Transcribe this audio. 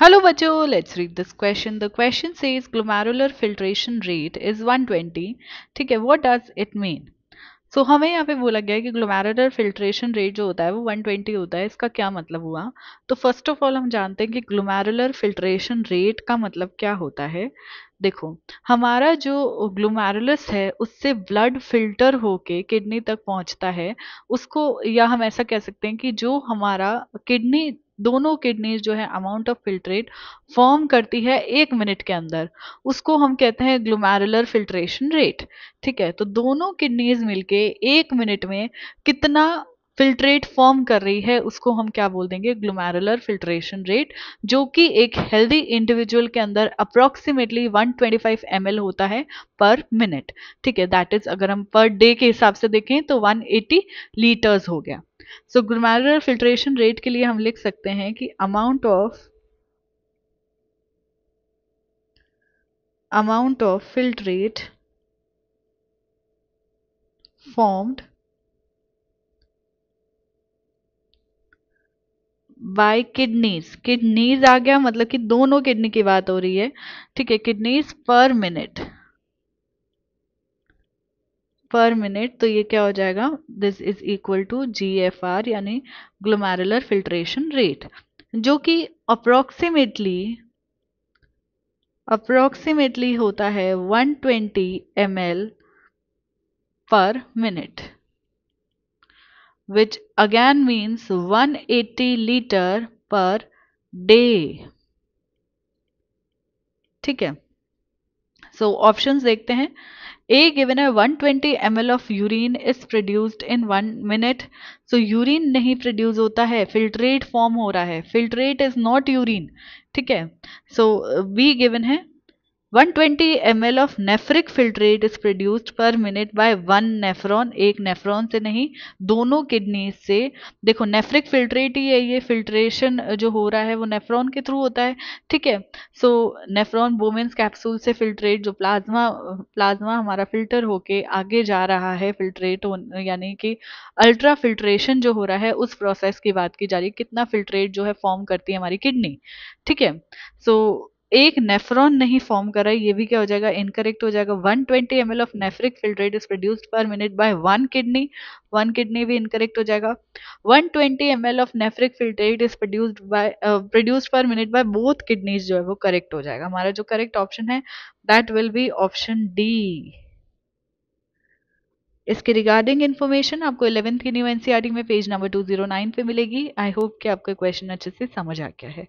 Hello Bacho, let's read this question The question is glomerular filtration rate is 120. ठीक है what does it mean so हमें यहाँ पे बोला गया है कि ग्लोमेरुलर फिल्ट्रेशन रेट जो होता है वो 120 होता है इसका क्या मतलब हुआ तो फर्स्ट ऑफ ऑल हम जानते हैं कि ग्लोमेरुलर फिल्ट्रेशन रेट का मतलब क्या होता है देखो हमारा जो ग्लोमेरुलस है उससे ब्लड फिल्टर होके किडनी तक पहुंचता है उसको या हम ऐसा कह सकते हैं कि जो हमारा किडनी दोनों किडनीज जो है अमाउंट ऑफ फिल्ट्रेट फॉर्म करती है एक मिनट के अंदर उसको हम कहते हैं ग्लोमेरुलर फिल्ट्रेशन रेट ठीक है तो दोनों किडनीज मिलके एक मिनट में कितना फिल्ट्रेट फॉर्म कर रही है उसको हम क्या बोल देंगे ग्लोमेरुलर फिल्ट्रेशन रेट जो कि एक हेल्दी इंडिविजुअल के अंदर अप्रोक्सीमेटली 125 ट्वेंटी होता है पर मिनट ठीक है दैट इज अगर हम पर डे के हिसाब से देखें तो 180 लीटर्स हो गया सो ग्रामेलर फिल्ट्रेशन रेट के लिए हम लिख सकते हैं कि amount of amount of filtrate formed by kidneys kidneys आ गया मतलब कि दोनों किडनी की बात हो रही है ठीक है किडनीज पर मिनट पर मिनट तो ये क्या हो जाएगा this is equal to G F R यानी ग्लोमेरुलर फिल्ट्रेशन रेट जो कि अप्रोक्सीमेटली अप्रोक्सीमेटली होता है 120 twenty M L per minute which again means 180 litre per day ठीक है सो so, ऑप्शंस देखते हैं ए गिवन है 120 twenty M L of urine is produced in one minute so urine नहीं प्रोड्यूस होता है फिल्ट्रेट फॉर्म हो रहा है फिल्ट्रेट इज नॉट यूरिन ठीक है सो बी गिवन है 120 ml of nephric filtrate is produced per minute by one nephron एक नेफ्रॉन से नहीं दोनों किडनी से देखो नेफ्रिक फिल्ट्रेट ही है ये फिल्ट्रेशन जो हो रहा है वो नेफ्रॉन के थ्रू होता है ठीक है सो नेफ्रॉन बोमेंस कैप्सूल से फिल्ट्रेट जो प्लाज्मा प्लाज्मा हमारा फिल्टर होके आगे जा रहा है फिल्ट्रेट यानी कि अल्ट्रा फिल्ट्रेशन जो हो रहा है उस प्रोसेस की बात की जा रही है कितना फिल्ट्रेट जो है फॉर्म करती है हमारी किडनी ठीक है सो एक नेफ्रॉन नहीं फॉर्म कर रहा है ये भी क्या हो जाएगा इनकरेक्ट हो जाएगा 120 twenty M of nephric filtrate is produced per minute by one kidney one kidney भी इनकरेक्ट हो जाएगा 120 twenty M of nephric filtrate is produced by produced per minute by both kidneys जो है वो करेक्ट हो जाएगा हमारा जो करेक्ट ऑप्शन है that will be option D इसके रिगार्डिंग इन्फॉर्मेशन आपको इलेवेंथ की न्यू एनसीईआरटी में पेज नंबर 209 पे मिलेगी आई होप कि आपको क्वेश्चन अच्छे से समझ आ गया है